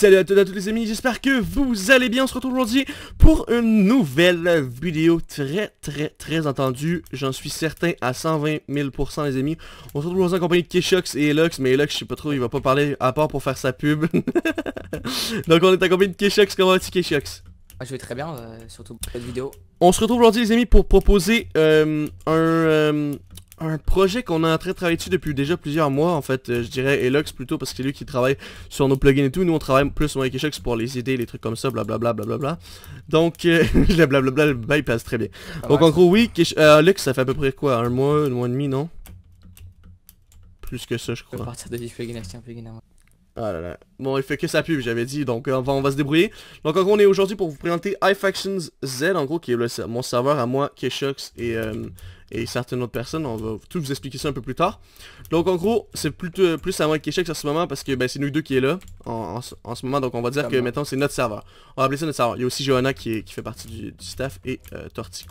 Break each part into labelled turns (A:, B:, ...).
A: Salut à toutes tous les amis, j'espère que vous allez bien, on se retrouve aujourd'hui pour une nouvelle vidéo très très très entendue, j'en suis certain à 120 000% les amis, on se retrouve aujourd'hui en compagnie de Keshox et Elox, mais Elox je sais pas trop, il va pas parler à part pour faire sa pub, donc on est en compagnie de Keshox, comment vas-tu Keshox
B: ah, je vais très bien, euh, surtout cette vidéo.
A: On se retrouve aujourd'hui les amis pour proposer euh, un, euh, un projet qu'on est en train de travailler dessus depuis déjà plusieurs mois, en fait, euh, je dirais Elox plutôt, parce que c'est lui qui travaille sur nos plugins et tout. Nous, on travaille plus sur Shox pour les idées, les trucs comme ça, blablabla, blablabla. Donc, euh, le blablabla, le passe très bien. Donc, en gros, oui, Kish euh, ça fait à peu près quoi, un mois, un mois et demi, non Plus que ça, je crois. partir ah là là. Bon, il fait que sa pub, j'avais dit, donc euh, on va, se débrouiller. Donc en gros, on est aujourd'hui pour vous présenter iFactions Z, en gros, qui est mon serveur à moi, Keshux et et certaines autres personnes. On va tout vous expliquer ça un peu plus tard. Donc en gros, c'est plutôt plus à moi qui échec en ce moment parce que ben, c'est nous deux qui est là en, ce moment. Donc on va dire que maintenant c'est notre serveur. On va appeler ça notre serveur. Il y a aussi Johanna qui, fait partie du, staff et euh, Torti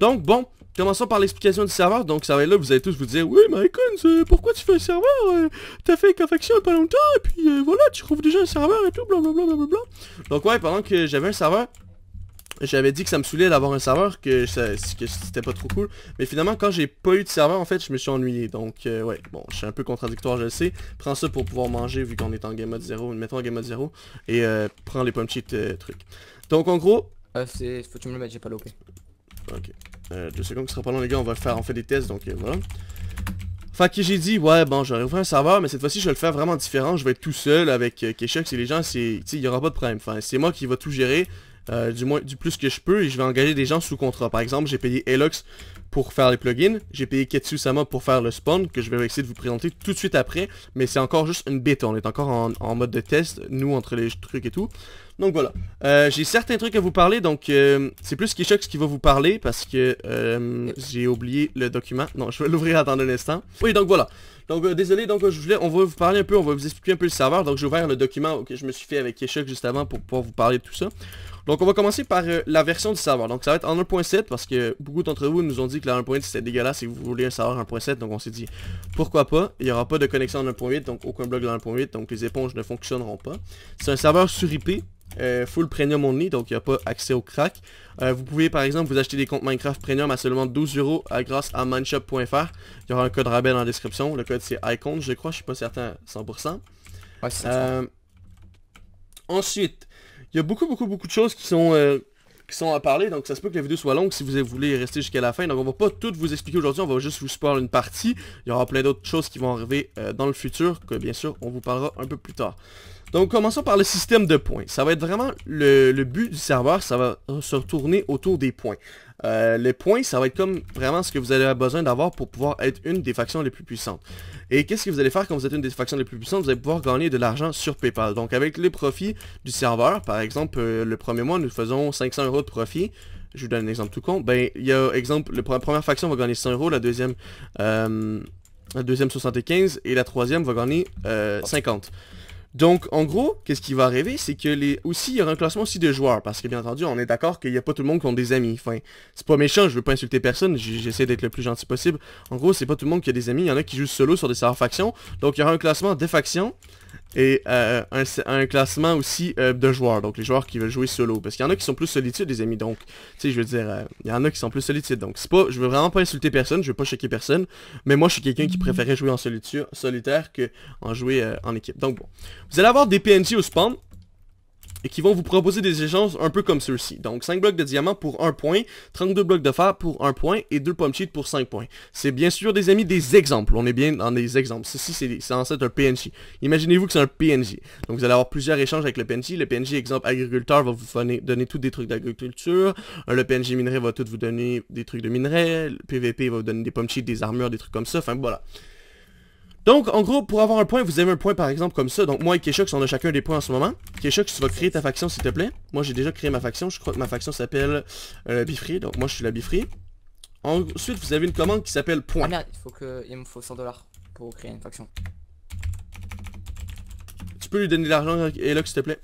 A: Donc bon, commençons par l'explication du serveur. Donc ça va être là, vous allez tous vous dire, oui Mycons, euh, pourquoi tu fais un serveur euh? T'as fait Confection pas longtemps et puis voilà, tu trouves déjà un serveur et tout, blablabla. Donc ouais, pendant que j'avais un serveur, j'avais dit que ça me saoulait d'avoir un serveur, que, c'était pas trop cool. Mais finalement, quand j'ai pas eu de serveur, en fait, je me suis ennuyé. Donc, euh, ouais, bon, je suis un peu contradictoire, je le sais. Prends ça pour pouvoir manger, vu qu'on est en game mode 0. Mettons en game mode 0. Et euh, prends les pommes cheat euh, trucs. Donc, en gros... Ah, c'est... Faut que tu me le mettes, j'ai pas loupé. Ok. Euh, deux secondes, ce sera pas long, les gars. On va faire... On fait des tests, donc voilà. Fait que j'ai dit, ouais, bon, j'aurais ouvert un serveur, mais cette fois-ci, je vais le faire vraiment différent. Je vais être tout seul avec Keshux et les gens, c'est, il y aura pas de problème. Enfin, c'est moi qui va tout gérer. Euh, du moins du plus que je peux, et je vais engager des gens sous contrat. Par exemple, j'ai payé Elox pour faire les plugins, j'ai payé Sama pour faire le spawn, que je vais essayer de vous présenter tout de suite après, mais c'est encore juste une bêta, on est encore en mode de test, nous, entre les trucs et tout. Donc voilà, euh, j'ai certains trucs à vous parler, donc euh, c'est plus Keshux qui va vous parler parce que euh, j'ai oublié le document. Non, je vais l'ouvrir, à temps d'un instant. Oui, donc voilà. Donc désolé, donc je voulais, on va vous parler un peu, on va vous expliquer un peu le serveur. Donc j'ai ouvert le document que je me suis fait avec Keshux juste avant pour pouvoir vous parler de tout ça. Donc on va commencer par la version du serveur. Donc ça va être en 1.7 parce que beaucoup d'entre vous nous ont dit que la 1.8 c'était dégueulasse et vous voulez un serveur 1.7. Donc on s'est dit pourquoi pas. Il n'y aura pas de connexion en 1.8, donc aucun bloc dans 1.8, donc les éponges ne fonctionneront pas. C'est un serveur sur IP, euh, full premium only, donc il n'y a pas accès au crack. Euh, vous pouvez par exemple vous acheter des comptes Minecraft premium à seulement 12€ à grâce à mineshop.fr Il y aura un code rabais dans la description. Le code c'est icon, je crois, je suis pas certain 100%. Euh, ensuite, il y a beaucoup beaucoup beaucoup de choses qui sont qui sont à parler, donc ça se peut que la vidéo soit longue si vous voulez rester jusqu'à la fin. Donc on va pas tout vous expliquer aujourd'hui, on va juste vous spoiler une partie. Il y aura plein d'autres choses qui vont arriver dans le futur, que bien sûr on vous parlera un peu plus tard. Donc commençons par le système de points. Ça va être vraiment le, but du serveur, ça va se retourner autour des points. Euh, les points, ça va être comme vraiment ce que vous allez avoir besoin d'avoir pour pouvoir être une des factions les plus puissantes. Et qu'est-ce que vous allez faire quand vous êtes une des factions les plus puissantes Vous allez pouvoir gagner de l'argent sur PayPal. Donc avec les profits du serveur, par exemple, euh, le premier mois, nous faisons 500 euros de profit. Je vous donne un exemple tout con. Ben, il y a exemple, la première faction va gagner 100 euros, la deuxième... Euh, la deuxième 75 et la troisième va gagner 50. Euh, donc, en gros, qu'est-ce qui va arriver, c'est que les aussi, il y aura un classement aussi de joueurs, parce que bien entendu, on est d'accord qu'il n'y a pas tout le monde qui ont des amis. Enfin, c'est pas méchant, je veux pas insulter personne, j'essaie d'être le plus gentil possible. En gros, c'est pas tout le monde qui a des amis, il y en a qui jouent solo sur des serveurs factions, donc il y aura un classement des factions, et euh, un, classement aussi euh, de joueurs, donc les joueurs qui veulent jouer solo. Parce qu'il y en a qui sont plus solitudes, les amis, donc, tu sais, je veux dire, euh, il y en a qui sont plus solitudes. Donc, c'est pas, je veux vraiment pas insulter personne, je veux pas choquer personne, mais moi, je suis quelqu'un qui préférait jouer en solitaire que en jouer en équipe. Donc, bon, vous allez avoir des PNJ au spawn, et qui vont vous proposer des échanges un peu comme ceux-ci. Donc 5 blocs de diamant pour 1 point, 32 blocs de fer pour 1 point et 2 pommes cheats pour 5 points. C'est bien sûr des amis des exemples, on est bien dans des exemples. Ceci c'est en fait un PNJ. Imaginez-vous que c'est un PNJ. Donc vous allez avoir plusieurs échanges avec le PNJ. Le PNJ exemple agriculteur va vous donner, tous des trucs d'agriculture. Euh, le PNJ minerai va tout vous donner des trucs de minerais Le PVP va vous donner des pommes cheats, des armures, des trucs comme ça. Enfin voilà. Donc, en gros, pour avoir un point, vous avez un point par exemple comme ça. Donc, moi et Keshux, on a chacun des points en ce moment. Keshux, tu vas créer ta faction s'il te plaît. Moi, j'ai déjà créé ma faction. Je crois que ma faction s'appelle euh, Bifree. Donc, moi, je suis la Bifree. Ensuite, vous avez une commande qui s'appelle
B: point. Ah il faut que il me faut 100$ pour créer une faction
A: lui donner l'argent, Elox, s'il te plaît.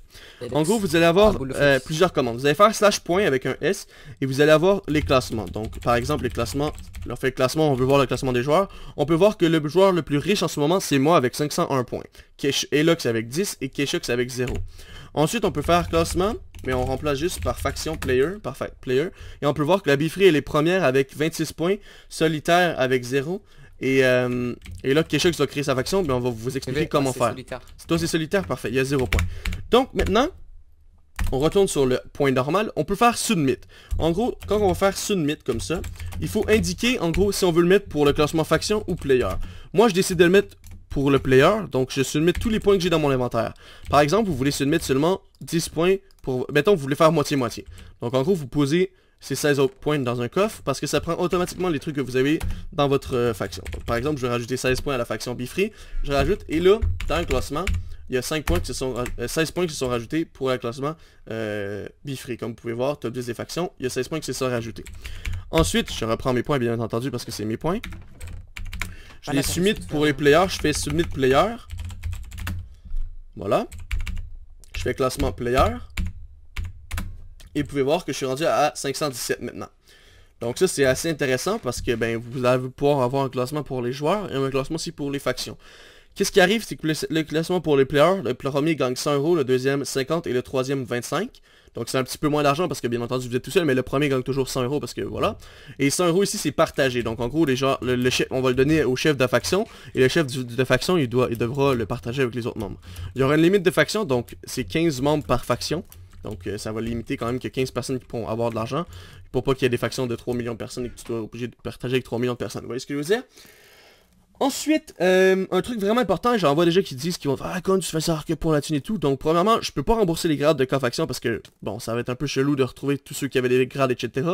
A: En gros, vous allez avoir ah, euh, plusieurs commandes. Vous allez faire slash point avec un S et vous allez avoir les classements. Donc, par exemple, les classements, on fait classement, on veut voir le classement des joueurs. On peut voir que le joueur le plus riche en ce moment, c'est moi avec 501 points. Elox avec 10 et Keshux avec 0. Ensuite, on peut faire classement, mais on remplace juste par faction player, par player. Et on peut voir que la Bifree est les premières avec 26 points, Solitaire avec 0, euh, et, là, Keshux va créer sa faction, mais ben, on va vous eh expliquer comment ah, faire. Solitaire. Toi, c'est solitaire, parfait, il y a zéro point. Donc maintenant, on retourne sur le point normal, on peut faire submit. En gros, quand on va faire submit comme ça, il faut indiquer en gros si on veut le mettre pour le classement faction ou player. Moi, je décide de le mettre pour le player, donc je submit tous les points que j'ai dans mon inventaire. Par exemple, vous voulez submit seulement 10 points pour... Mettons, vous voulez faire moitié-moitié. Donc en gros, vous posez ces 16 points dans un coffre parce que ça prend automatiquement les trucs que vous avez dans votre euh, faction. par exemple, je vais rajouter 16 points à la faction Bifree, je rajoute, et là, dans le classement, il y a points qui sont, 16 euh, points qui sont rajoutés pour le classement euh, Bifree. Comme vous pouvez voir, top 10 des factions, il y a 16 points qui se sont rajoutés. Ensuite, je reprends mes points, bien entendu, parce que c'est mes points. Je les submit pour les players, je fais submit player. Voilà. Je fais classement player. Et vous pouvez voir que je suis rendu à 517 maintenant. Donc ça c'est assez intéressant parce que ben vous allez pouvoir avoir un classement pour les joueurs et un classement aussi pour les factions. Qu'est-ce qui arrive, c'est que le classement pour les players, le premier gagne 100 euros, le deuxième 50 et le troisième 25. Donc c'est un petit peu moins d'argent parce que bien entendu vous êtes tout seul, mais le premier gagne toujours 100 euros parce que voilà. Et 100 euros ici c'est partagé, donc en gros les gens, le, on va le donner au chef de faction et le chef de faction il, doit, il devra le partager avec les autres membres. Il y aura une limite de faction, donc c'est 15 membres par faction. Donc euh, ça va limiter quand même que 15 personnes qui pourront avoir de l'argent. Pour pas qu'il y ait des factions de 3 millions de personnes et que tu sois obligé de partager avec 3 millions de personnes. Vous voyez ce que je veux dire Ensuite, euh, un truc vraiment important, j'en vois déjà qui disent qu'ils vont faire Ah con tu fais ça que pour la thune et tout. Donc premièrement, je peux pas rembourser les grades de K-Faction parce que bon ça va être un peu chelou de retrouver tous ceux qui avaient des grades, etc.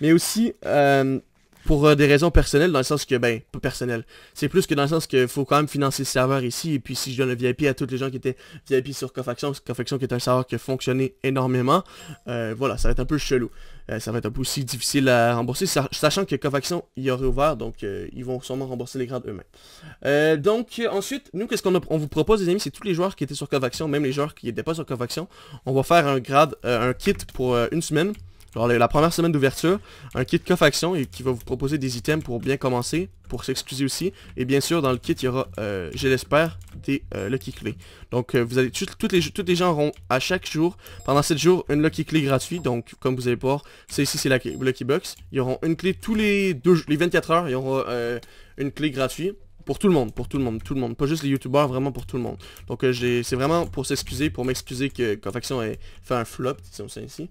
A: Mais aussi euh, pour euh, des raisons personnelles, dans le sens que, ben, pas personnel. C'est plus que dans le sens qu'il faut quand même financer le serveur ici, et puis si je donne le VIP à tous les gens qui étaient VIP sur Cofaction, Cofaction qui est un serveur qui fonctionnait énormément, euh, voilà, ça va être un peu chelou. Euh, ça va être un peu aussi difficile à rembourser, sachant que Cofaction y aurait ouvert, donc ils vont sûrement rembourser les grades eux-mêmes. donc, ensuite, nous, qu'est-ce qu'on vous propose, les amis, c'est tous les joueurs qui étaient sur Cofaction, même les joueurs qui n'étaient pas sur Cofaction, on va faire un grade, un kit pour une semaine, alors la première semaine d'ouverture, un kit cofaction et qui va vous proposer des items pour bien commencer, pour s'excuser aussi. Et bien sûr, dans le kit, il y aura, euh, je l'espère, des euh, lucky clés. Donc euh, vous allez toutes les, gens auront à chaque jour, pendant 7 jours, une lucky clé gratuite. Donc comme vous allez voir, c'est ici c'est la lucky box. Ils auront une clé tous les, deux, les 24 heures, il y aura euh, une clé gratuite. Pour tout le monde, pour tout le monde, tout le monde. Pas juste les youtubeurs, vraiment pour tout le monde. Donc c'est vraiment pour s'excuser, pour m'excuser que Cofaction ait fait un flop, ça ici.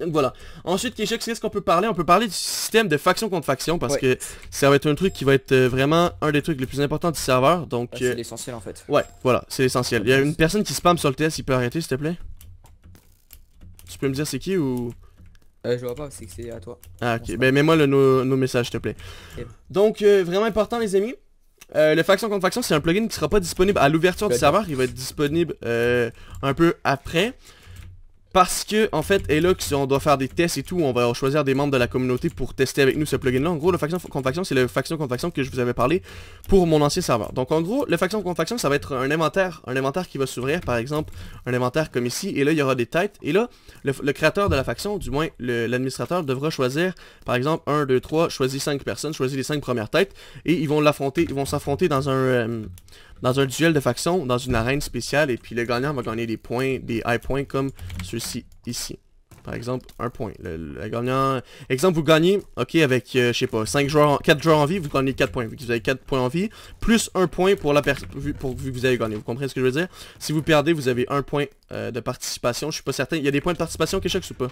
A: Donc voilà. Ensuite, qu'est-ce qu'on peut parler On peut parler du système de faction contre faction parce que ça va être un truc qui va être euh, vraiment un des trucs les plus importants du serveur. Donc ah, c'est euh, l'essentiel en fait. Ouais, voilà, c'est l'essentiel. Il y a une personne qui spam sur le TS, il peut arrêter s'il te plaît Tu peux me dire c'est qui ou
B: euh, je vois pas, c'est que c'est à toi.
A: Ah ok, ben mets-moi nos, messages s'il te plaît. Donc euh, vraiment important les amis. le faction contre faction, c'est un plugin qui sera pas disponible à l'ouverture du serveur, il va être disponible un peu après. Parce que, en fait, et là, si on doit faire des tests et tout, on va choisir des membres de la communauté pour tester avec nous ce plugin-là. En gros, le faction contre faction, c'est le faction contre faction que je vous avais parlé pour mon ancien serveur. Donc, en gros, le faction contre faction, ça va être un inventaire, un inventaire qui va s'ouvrir, par exemple, un inventaire comme ici, et là, il y aura des têtes. Et là, le, créateur de la faction, du moins l'administrateur, devra choisir, par exemple, 1, 2, 3, choisir 5 personnes, choisir les 5 premières têtes, et ils vont l'affronter, ils vont s'affronter dans un... Euh, dans un duel de faction, dans une arène spéciale, et puis le gagnant va gagner des points, des high points comme ceci ici. Par exemple, un point. Le, gagnant... Exemple, vous gagnez, ok, avec, euh, je sais pas, 5 joueurs, 4 joueurs en vie, vous gagnez 4 points, vu que vous avez 4 points en vie, plus un point pour la personne, pour vu que vous avez gagné. Vous comprenez ce que je veux dire Si vous perdez, vous avez un point euh, de participation, je suis pas certain. Il y a des points de participation quelque chose ou pas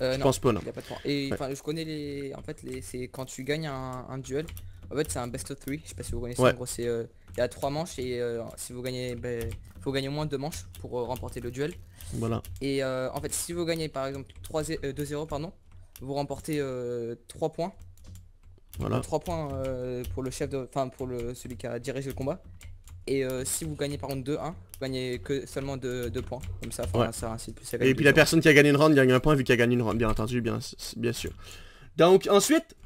A: euh, je pense pas, non. Y a pas de... Et enfin,
B: je connais les... En fait, les... c'est quand tu gagnes un, un duel, en fait, c'est un best of 3. Je sais pas si vous connaissez. En gros, c'est. Euh, il y a 3 manches et euh, si vous gagnez. Il ben, faut gagner au moins 2 manches pour euh, remporter le duel. Voilà. Et en fait, si vous gagnez par exemple 2-0, pardon, vous remportez 3 points. Voilà. 3 points pour le chef de. Enfin pour le celui qui a dirigé le combat. Et si vous gagnez par exemple 2-1, vous gagnez que seulement 2, points. Comme ça, ça plus Et puis la personne qui
A: a gagné une round gagne un point vu qu'il a gagné une round, bien entendu, bien, bien sûr. Donc ensuite,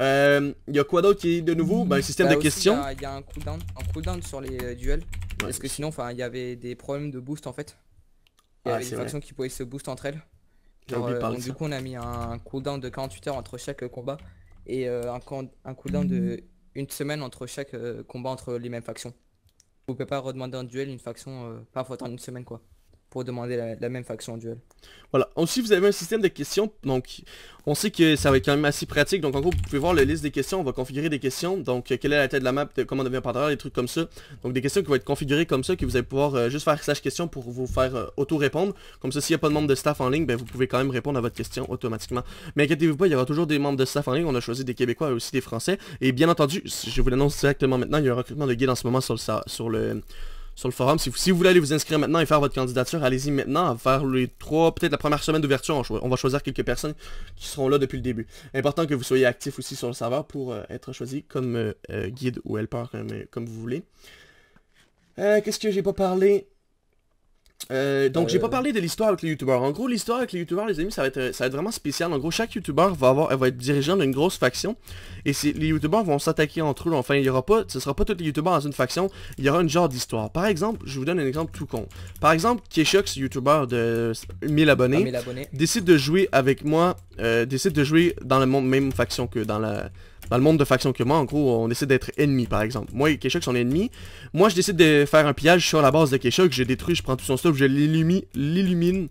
A: il euh, y a quoi d'autre qui de nouveau bah, Le système bah de questions.
B: Il y, a un cooldown, sur les euh, duels. parce que sinon, enfin, il y avait des problèmes de boost en fait. Il y ah, avait des factions qui pouvaient se boost entre elles. Euh, du coup, on a mis un cooldown de 48 heures entre chaque combat et un, un, cooldown de une semaine entre chaque combat entre les mêmes factions. Vous pouvez pas redemander un duel une faction, parfois faut une semaine quoi pour demander la, même faction duel. Voilà.
A: Aussi, vous avez un système de questions. Donc, on sait que ça va être quand même assez pratique. Donc, en gros, vous pouvez voir la liste des questions. On va configurer des questions. Donc, euh, quelle est la tête de la map, de, comment on devient partenaire, des trucs comme ça. Donc, des questions qui vont être configurées comme ça, que vous allez pouvoir euh, juste faire slash question pour vous faire euh, auto-répondre. Comme ça, s'il n'y a pas de membre de staff en ligne, ben, vous pouvez quand même répondre à votre question automatiquement. Mais inquiétez-vous pas, il y aura toujours des membres de staff en ligne. On a choisi des Québécois et aussi des Français. Et bien entendu, je vous l'annonce directement maintenant, il y a un recrutement de guide en ce moment sur le... Sur le sur le forum. Si vous, voulez aller vous inscrire maintenant et faire votre candidature, allez-y maintenant, faire les trois, peut-être la première semaine d'ouverture, on, va choisir quelques personnes qui seront là depuis le début. Important que vous soyez actif aussi sur le serveur pour euh, être choisi comme euh, euh, guide ou helper, comme, comme vous voulez. Qu'est-ce que j'ai pas parlé euh, donc j'ai pas euh. parlé de l'histoire avec les youtubeurs. En gros, l'histoire avec les youtubeurs, les amis, ça va être, ça va être vraiment spécial. En gros, chaque youtubeur va avoir, va être dirigeant d'une grosse faction. Et les youtubeurs vont s'attaquer entre eux. Enfin, il y aura pas, ce sera pas tous les youtubeurs dans une faction. Il y aura une genre d'histoire. Par exemple, je vous donne un exemple tout con. Par exemple, Keshux, youtubeur de 1000 abonnés, abonnés, décide de jouer avec moi, euh, décide de jouer dans la même faction que dans la dans le monde de faction que moi, en gros, on essaie d'être ennemi, par exemple. Moi et Keshok sont ennemis. Moi, je décide de faire un pillage sur la base de Keshok, je détruis, je prends tout son stuff, je l'illumine.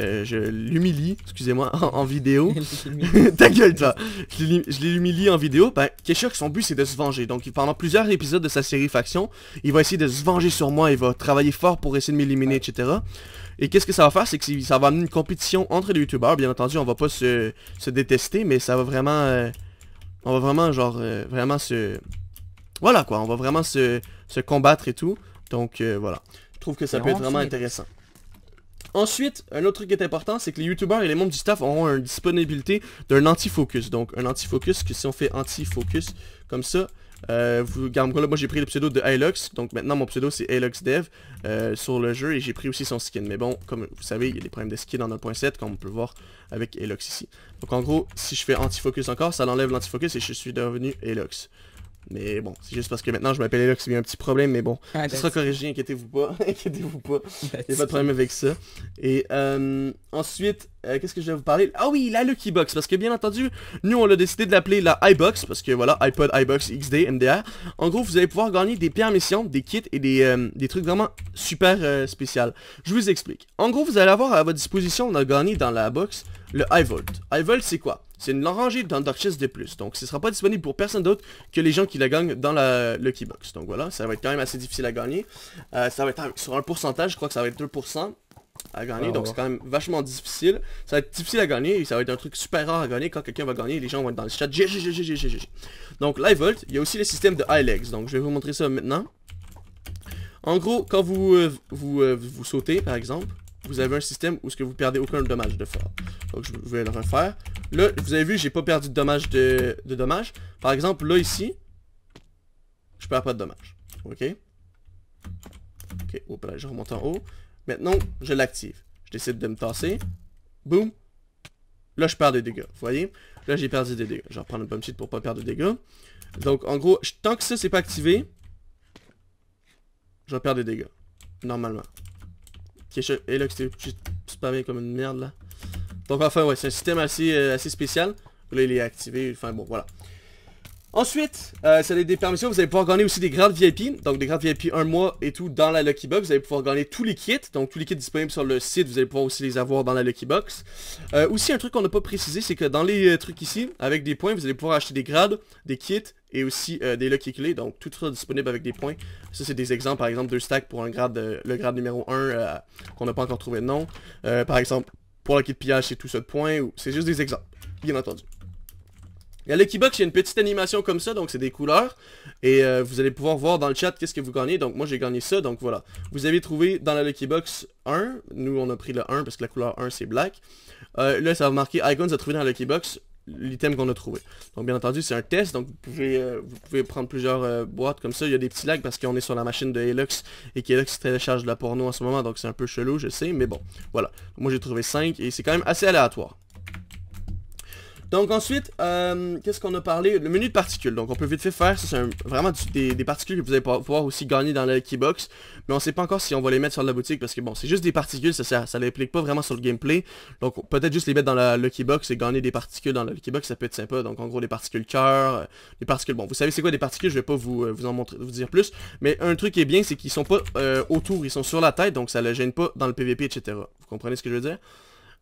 A: Euh, je l'humilie, excusez-moi, en, vidéo. Ta gueule, toi Je l'humilie en vidéo. Ben, Keshok, son but, c'est de se venger. Donc, pendant plusieurs épisodes de sa série Faction, il va essayer de se venger sur moi. Il va travailler fort pour essayer de m'éliminer, etc. Et qu'est-ce que ça va faire C'est que ça va amener une compétition entre les youtubeurs. Bien entendu, on va pas se, détester, mais ça va vraiment... Euh, on va vraiment, genre, euh, vraiment se... Voilà, quoi. On va vraiment se, combattre et tout. Donc, euh, voilà. Je trouve que ça peut être vraiment intéressant. Ensuite, un autre truc qui est important, c'est que les youtubeurs et les membres du staff auront une disponibilité d'un anti-focus. Donc, un anti-focus, que si on fait anti-focus comme ça, euh, vous, là, moi j'ai pris le pseudo de Hilux, donc maintenant mon pseudo c'est HiluxDev euh, sur le jeu et j'ai pris aussi son skin. Mais bon, comme vous savez, il y a des problèmes de skin en 1.7, comme on peut voir avec Elox ici. Donc en gros, si je fais anti-focus encore, ça l'enlève l'antifocus et je suis devenu Elox. Mais bon, c'est juste parce que maintenant je m'appelle là il y a un petit problème, mais bon, ah, ben, ça sera corrigé, inquiétez-vous pas, inquiétez-vous pas, ben, il n'y a pas de problème avec ça. Et euh, ensuite, euh, qu'est-ce que je vais vous parler Ah oui, la Lucky Box, parce que bien entendu, nous on a décidé de l'appeler la iBox, parce que voilà, iPod, iBox, XD, MDR. En gros, vous allez pouvoir gagner des permissions, des kits et des, euh, des trucs vraiment super spécial. Je vous explique. En gros, vous allez avoir à votre disposition, on a gagné dans la box, le iVolt. iVolt, c'est quoi c'est une rangée Dark de plus. Donc ce ne sera pas disponible pour personne d'autre que les gens qui la gagnent dans la Lucky Box. Donc voilà, ça va être quand même assez difficile à gagner. Euh, ça va être sur un pourcentage, je crois que ça va être 2% à gagner, ah donc c'est quand même vachement difficile. Ça va être difficile à gagner et ça va être un truc super rare à gagner. Quand quelqu'un va gagner, les gens vont être dans le chat. donc Live Volt, il y a aussi le système de high legs. Donc je vais vous montrer ça maintenant. En gros, quand vous, euh, euh, vous sautez par exemple, vous avez un système où ce que vous perdez aucun dommage de fort. Donc je vais le refaire. Là, vous avez vu, j'ai pas perdu de dommage de, dommage. Par exemple, là ici, je perds pas de dommage. OK? Ok, hop là, je remonte en haut. Maintenant, je l'active. Je décide de me tasser. Boum. Là, je perds des dégâts. Vous voyez? Là, j'ai perdu des dégâts. Je vais reprendre le pomme pour pas perdre de dégâts. Donc, en gros, tant que ça, c'est pas activé, je vais perdre des dégâts. Normalement et là, c'était spamé comme une merde, là. Donc, enfin, ouais, c'est un système assez, euh, assez spécial. Là, il est activé. Enfin, bon, voilà. Ensuite, euh, ça être des permissions. Vous allez pouvoir gagner aussi des grades VIP. Donc, des grades VIP un mois et tout dans la Lucky Box. Vous allez pouvoir gagner tous les kits. Donc, tous les kits disponibles sur le site, vous allez pouvoir aussi les avoir dans la Lucky Box. Euh, aussi, un truc qu'on n'a pas précisé, c'est que dans les euh, trucs ici, avec des points, vous allez pouvoir acheter des grades, des kits, et aussi euh, des lucky clés, donc tout ça disponible avec des points. Ça c'est des exemples, par exemple deux stacks pour un grade, le grade numéro 1 euh, qu'on n'a pas encore trouvé de nom. Euh, par exemple, pour le kit de pillage c'est tout ça de points, c'est juste des exemples, bien entendu. La Lucky Box, il y a une petite animation comme ça, donc c'est des couleurs. Et vous allez pouvoir voir dans le chat qu'est-ce que vous gagnez. Donc moi j'ai gagné ça, donc voilà. Vous avez trouvé dans la Lucky Box 1. Nous on a pris le 1 parce que la couleur 1 c'est black. là ça va marquer Icons a trouvé dans la Lucky Box l'item qu'on a trouvé. Donc bien entendu c'est un test, donc vous pouvez, euh, vous pouvez prendre plusieurs euh, boîtes comme ça. Il y a des petits lags parce qu'on est sur la machine de Helux et qu'Helux télécharge de la porno en ce moment, donc c'est un peu chelou je sais, mais bon, voilà. Moi j'ai trouvé 5 et c'est quand même assez aléatoire. Donc ensuite, euh, qu'est-ce qu'on a parlé Le menu de particules. Donc on peut vite fait faire, c'est vraiment des, des, particules que vous allez pouvoir aussi gagner dans la Keybox mais on sait pas encore si on va les mettre sur la boutique parce que bon, c'est juste des particules, ça ça, les l'implique pas vraiment sur le gameplay. Donc peut-être juste les mettre dans la Lucky Box et gagner des particules dans la Lucky Box, ça peut être sympa. Donc en gros des particules cœur, euh, des particules bon, vous savez c'est quoi des particules, je vais pas euh, vous, en montrer vous dire plus, mais un truc qui est bien c'est qu'ils sont pas euh, autour, ils sont sur la tête donc ça les gêne pas dans le PVP etc. Vous comprenez ce que je veux dire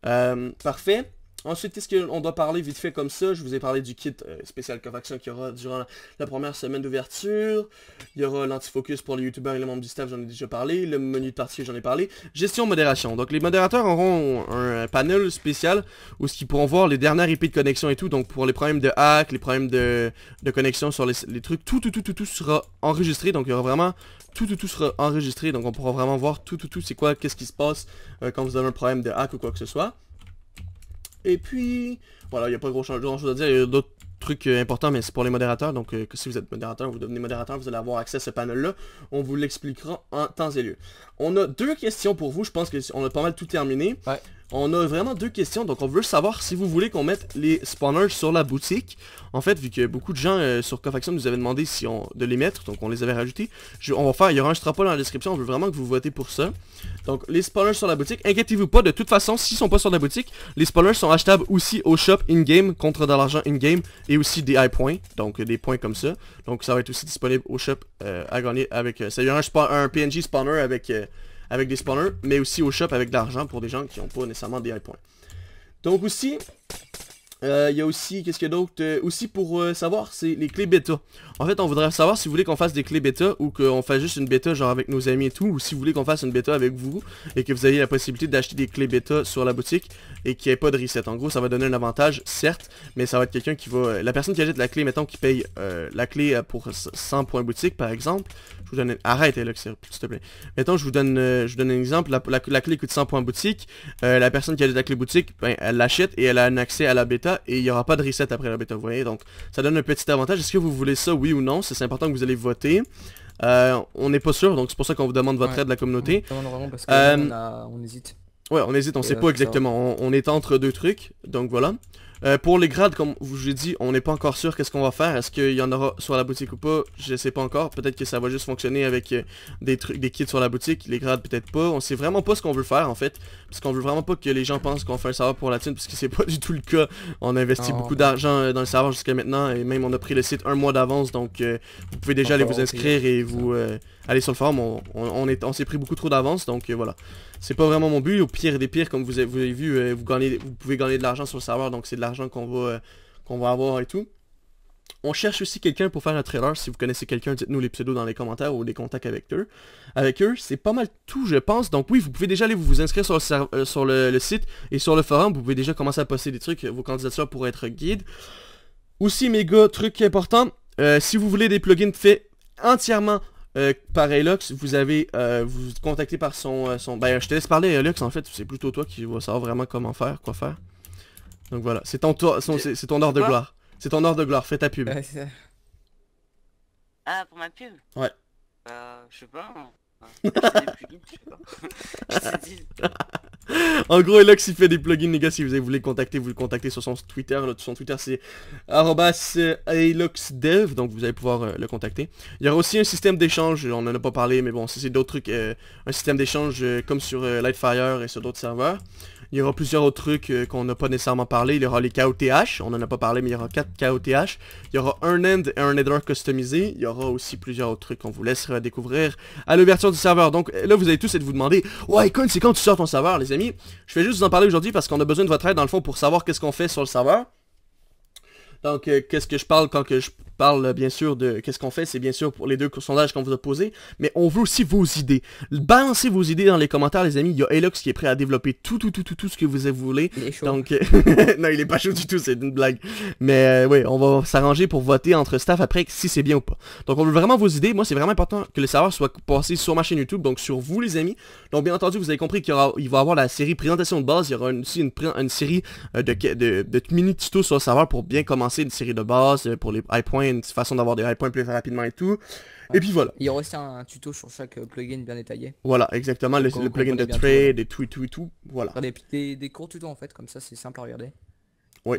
A: euh, parfait. Ensuite, qu'est-ce qu'on doit parler vite fait comme ça Je vous ai parlé du kit euh, spécial Covaction qu'il y aura durant la première semaine d'ouverture. Il y aura l'antifocus pour les youtubeurs et les membres du staff, j'en ai déjà parlé. Le menu de partie, j'en ai parlé. Gestion modération. Donc les modérateurs auront un panel spécial où ils pourront voir les dernières IP de connexion et tout. Donc pour les problèmes de hack, les problèmes de, connexion sur les, trucs, tout, tout, tout, tout, sera enregistré. Donc il y aura vraiment tout, tout, tout sera enregistré. Donc on pourra vraiment voir tout, tout, tout, c'est quoi, qu'est-ce qui se passe euh, quand vous avez un problème de hack ou quoi que ce soit. Et puis, voilà, il n'y a pas grand chose à dire. Il y a d'autres trucs euh, importants, mais c'est pour les modérateurs. Donc, que euh, si vous êtes modérateur, vous devenez modérateur, vous allez avoir accès à ce panel-là. On vous l'expliquera en temps et lieu. On a deux questions pour vous. Je pense qu'on a pas mal tout terminé. Ouais on a vraiment deux questions. Donc, on veut savoir si vous voulez qu'on mette les spawners sur la boutique. En fait, vu que beaucoup de gens euh, sur Cofaction nous avaient demandé si on, de les mettre, donc on les avait rajoutés. on va faire, il y aura un dans la description, on veut vraiment que vous votez pour ça. Donc, les spawners sur la boutique, inquiétez-vous pas, de toute façon, s'ils sont pas sur la boutique, les spawners sont achetables aussi au shop in-game, contre de l'argent in-game, et aussi des high points, donc des points comme ça. Donc, ça va être aussi disponible au shop euh, à gagner avec... ça y aura un, un, PNG spawner avec... Euh, avec des spawners, mais aussi au shop avec de l'argent pour des gens qui n'ont pas nécessairement des high points. Donc aussi, il euh, y a aussi, qu'est-ce qu'il y a d'autre euh, Aussi pour euh, savoir, c'est les clés bêta. En fait, on voudrait savoir si vous voulez qu'on fasse des clés bêta ou qu'on fasse juste une bêta genre avec nos amis et tout, ou si vous voulez qu'on fasse une bêta avec vous et que vous ayez la possibilité d'acheter des clés bêta sur la boutique et qu'il n'y ait pas de reset. En gros, ça va donner un avantage, certes, mais ça va être quelqu'un qui va... La personne qui achète la clé, mettons, qui paye la clé pour 100 points boutique, par exemple, je vous donne... Arrête, s'il te plaît. Mettons, je vous donne, je donne un exemple. La, clé coûte 100 points boutique. la personne qui achète la clé boutique, ben, elle l'achète et elle a un accès à la bêta et il n'y aura pas de reset après la bêta, vous voyez. Donc, ça donne un petit avantage. Est-ce que vous voulez ça, oui ou non C'est important que vous allez voter. Euh, on n'est pas sûr, donc c'est pour ça qu'on vous demande votre aide de la communauté. Euh, on, hésite. Ouais, on hésite, on sait pas exactement. on, est entre deux trucs, donc voilà. Euh, pour les grades, comme je vous l'ai dit, on n'est pas encore sûr qu'est-ce qu'on va faire. Est-ce qu'il y en aura sur la boutique ou pas Je sais pas encore. Peut-être que ça va juste fonctionner avec euh, des trucs, des kits sur la boutique. Les grades, peut-être pas. On sait vraiment pas ce qu'on veut faire en fait. Parce qu'on veut vraiment pas que les gens pensent qu'on fait un serveur pour la thune, que c'est pas du tout le cas. On a investi ah, beaucoup d'argent euh, dans le serveur jusqu'à maintenant et même on a pris le site un mois d'avance. Donc vous pouvez déjà aller vous inscrire hein. et vous aller sur le forum, on, s'est pris beaucoup trop d'avance, donc euh, voilà. C'est pas vraiment mon but, au pire des pires, comme vous avez, vu, euh, vous, pouvez gagner de l'argent sur le serveur, donc c'est de l'argent euh, qu'on va, avoir et tout. On cherche aussi quelqu'un pour faire un trailer. Si vous connaissez quelqu'un, dites-nous les pseudos dans les commentaires ou les contacts avec eux. Avec eux, c'est pas mal tout, je pense. Donc oui, vous pouvez déjà aller vous inscrire sur, le, site et sur le forum. Vous pouvez déjà commencer à poster des trucs, vos candidatures pour être guide. Aussi, gars, truc important, si vous voulez des plugins faits entièrement euh, pareil vous avez euh, vous contacté par son, euh, son... Ben je te laisse parler Lux en fait, c'est plutôt toi qui vas savoir vraiment comment faire, quoi faire. Donc voilà, c'est ton, tour, c'est ton ordre de gloire. C'est ton ordre de gloire, fais ta pub.
B: Ah pour ma pub Ouais. Bah, je sais pas
A: en gros, Elox, il fait des plugins, les gars. Si vous voulez contacter, vous le contactez sur son Twitter. Son Twitter, c'est euh, dev Donc, vous allez pouvoir euh, le contacter. Il y aura aussi un système d'échange. On en a pas parlé, mais bon, c'est d'autres trucs. Euh, un système d'échange comme sur Lightfire et sur d'autres serveurs. Il y aura plusieurs autres trucs euh, qu'on n'a pas nécessairement parlé. Il y aura les KOTH, on n'en a pas parlé, mais il y aura 4 KOTH. Il y aura un end et un header customisé. Il y aura aussi plusieurs autres trucs qu'on vous laissera découvrir à l'ouverture du serveur. Donc euh, là, vous allez tous être vous demander, ouais, Icon, c'est quand tu sors ton serveur, les amis Je vais juste vous en parler aujourd'hui parce qu'on a besoin de votre aide, dans le fond, pour savoir qu'est-ce qu'on fait sur le serveur. Donc, euh, qu'est-ce que je parle quand que je parle euh, bien sûr de qu'est-ce qu'on fait, c'est bien sûr pour les deux sondages qu'on vous a posé mais on veut aussi vos idées. Balancez vos idées dans les commentaires, les amis. Il y a qui est prêt à développer tout, tout, tout, tout, tout ce que vous voulez. Il Donc, euh, non, il est pas chaud du tout, c'est une blague. Mais euh, oui, on va s'arranger pour voter entre staff après si c'est bien ou pas. Donc, on veut vraiment vos idées. Moi, c'est vraiment important que le serveur soit passé sur ma chaîne YouTube, donc sur vous, les amis. Donc, bien entendu, vous avez compris qu'il va avoir la série présentation de base. Il y aura aussi une, série de, de, de, mini tutos sur le savoir pour bien commencer une série de base pour les high points façon d'avoir des points plus rapidement et tout. Et puis voilà.
B: Il y aura aussi un tuto sur chaque euh, plugin bien détaillé. Voilà, exactement, le, plugin de trade et tout et tout et tout. Voilà. Des, des, des courts tutos en fait, comme ça c'est simple à regarder. Oui,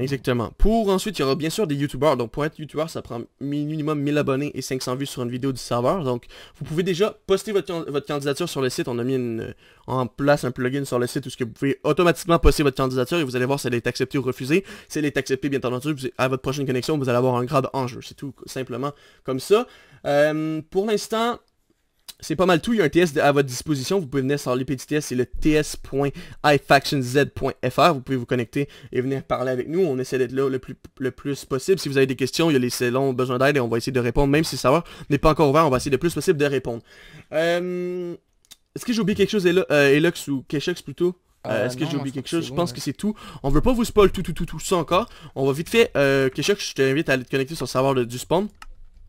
A: exactement. Pour ensuite, il y aura bien sûr des youtubeurs. Donc pour être youtubeur, ça prend minimum 1000 abonnés et 500 vues sur une vidéo du serveur. Donc vous pouvez déjà poster votre, votre candidature sur le site. On a mis en place un plugin sur le site où ce que vous pouvez automatiquement poster votre candidature et vous allez voir si elle est acceptée ou refusée. Si elle est acceptée, bien entendu, à votre prochaine connexion, vous allez avoir un grade en jeu. C'est tout simplement comme ça. Euh, pour l'instant, c'est pas mal tout, il y a un TS à votre disposition, vous pouvez venir sur l'IPTTS. c'est le ts.ifactionz.fr, vous pouvez vous connecter et venir parler avec nous, on essaie d'être là le plus, possible, si vous avez des questions, il y a les salons besoin d'aide et on va essayer de répondre, même si le serveur n'est pas encore ouvert, on va essayer le plus possible de répondre. Euh, est-ce que j'ai oublié quelque chose, Elux euh, ou Keshux plutôt euh, Est-ce que j'ai oublié quelque chose Je pense que c'est tout. On veut pas vous spoil tout, tout, tout, tout ça encore. On va vite fait, Keshux je t'invite à aller te connecter sur le serveur du spawn.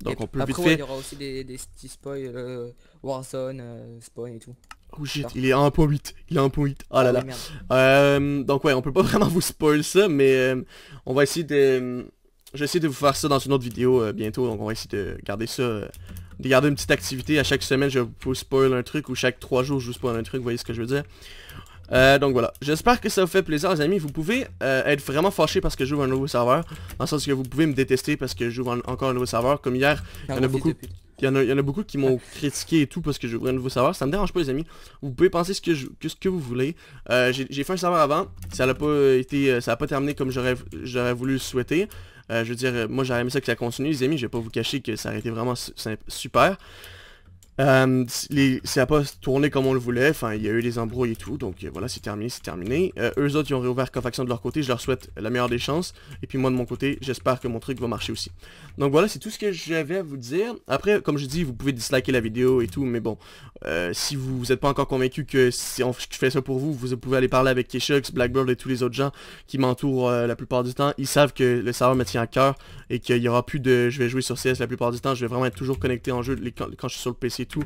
A: Donc on peut après, vite ouais, il y
B: aura aussi des, des petits spoils, euh, Warzone, euh, et tout. Oh shit, il
A: est à 1.8, il est à 1.8, ah, ah là là. Euh, donc ouais, on peut pas vraiment vous spoil ça, mais euh, on va essayer de... J'essaie de vous faire ça dans une autre vidéo bientôt, donc on va essayer de garder ça... de garder une petite activité, à chaque semaine je vous spoil un truc, ou chaque 3 jours je vous spoil un truc, vous voyez ce que je veux dire. Euh, donc voilà, j'espère que ça vous fait plaisir les amis. Vous pouvez euh, être vraiment fâché parce que j'ouvre un nouveau serveur. En sens que vous pouvez me détester parce que j'ouvre encore un nouveau serveur. Comme hier, il y en a beaucoup. y, en a, beaucoup qui m'ont critiqué et tout parce que j'ouvre un nouveau serveur. Ça me dérange pas les amis. Vous pouvez penser ce que, vous voulez. Euh, j'ai fait un serveur avant. Ça n'a pas été. Ça pas terminé comme j'aurais voulu le souhaiter. je veux dire, moi j'aurais aimé ça que ça continue les amis. Je vais pas vous cacher que ça aurait été vraiment super. Euh, ça pas tourné comme on le voulait, enfin il y a eu des embrouilles et tout, donc euh, voilà c'est terminé, c'est terminé. Euh, eux autres ils ont réouvert Cofaction de leur côté, je leur souhaite la meilleure des chances, et puis moi de mon côté j'espère que mon truc va marcher aussi. Donc voilà c'est tout ce que j'avais à vous dire. Après comme je dis vous pouvez disliker la vidéo et tout, mais bon, euh, si vous n'êtes pas encore convaincu que si on, je fais ça pour vous, vous pouvez aller parler avec Keshux, Blackbird et tous les autres gens qui m'entourent la plupart du temps, ils savent que le serveur me tient à cœur, et qu'il y aura plus de... Je vais jouer sur CS la plupart du temps, je vais vraiment être toujours connecté en jeu quand, je suis sur le PC et tout.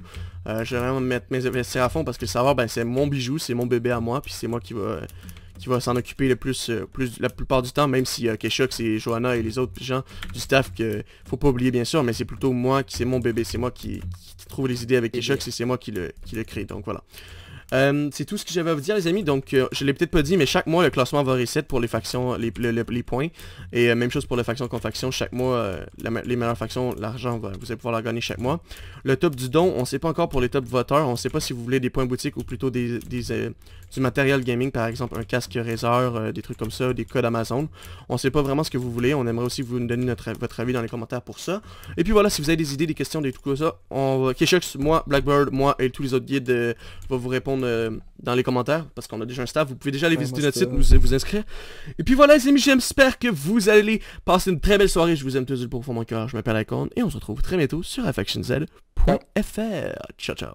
A: Euh, je vais vraiment mettre mes investir à fond parce que le serveur, ben, c'est mon bijou, c'est mon bébé à moi, puis c'est moi qui va qui va s'en occuper le plus, euh, la plupart du temps, même si euh, et Johanna et les autres gens du staff que faut pas oublier bien sûr, mais c'est plutôt moi qui c'est mon bébé, c'est moi qui, trouve les idées avec Keshux et c'est moi qui le, qui le crée, donc voilà. Euh, c'est tout ce que j'avais à vous dire les amis, donc euh, je l'ai peut-être pas dit, mais chaque mois le classement va reset pour les factions, les, les points. Et euh, même chose pour les factions contre factions, chaque mois les meilleures factions, l'argent, vous allez pouvoir la gagner chaque mois. Le top du don, on sait pas encore pour les top voteurs, on sait pas si vous voulez des points boutiques ou plutôt des, du matériel gaming, par exemple un casque Razer, des trucs comme ça, des codes Amazon. On sait pas vraiment ce que vous voulez, on aimerait aussi vous nous votre avis dans les commentaires pour ça. Et puis voilà, si vous avez des idées, des questions, des trucs comme ça, on Keshux, moi, Blackbird, moi et tous les autres guides va vous répondre euh, dans les commentaires, parce qu'on a déjà un staff, vous pouvez déjà aller visiter notre site, nous, vous inscrire. Et puis voilà les amis, j'espère que vous allez passer une très belle soirée, je vous aime tous du de mon cœur, je m'appelle Icon, et on se retrouve très bientôt sur affectionz.fr. Ciao ciao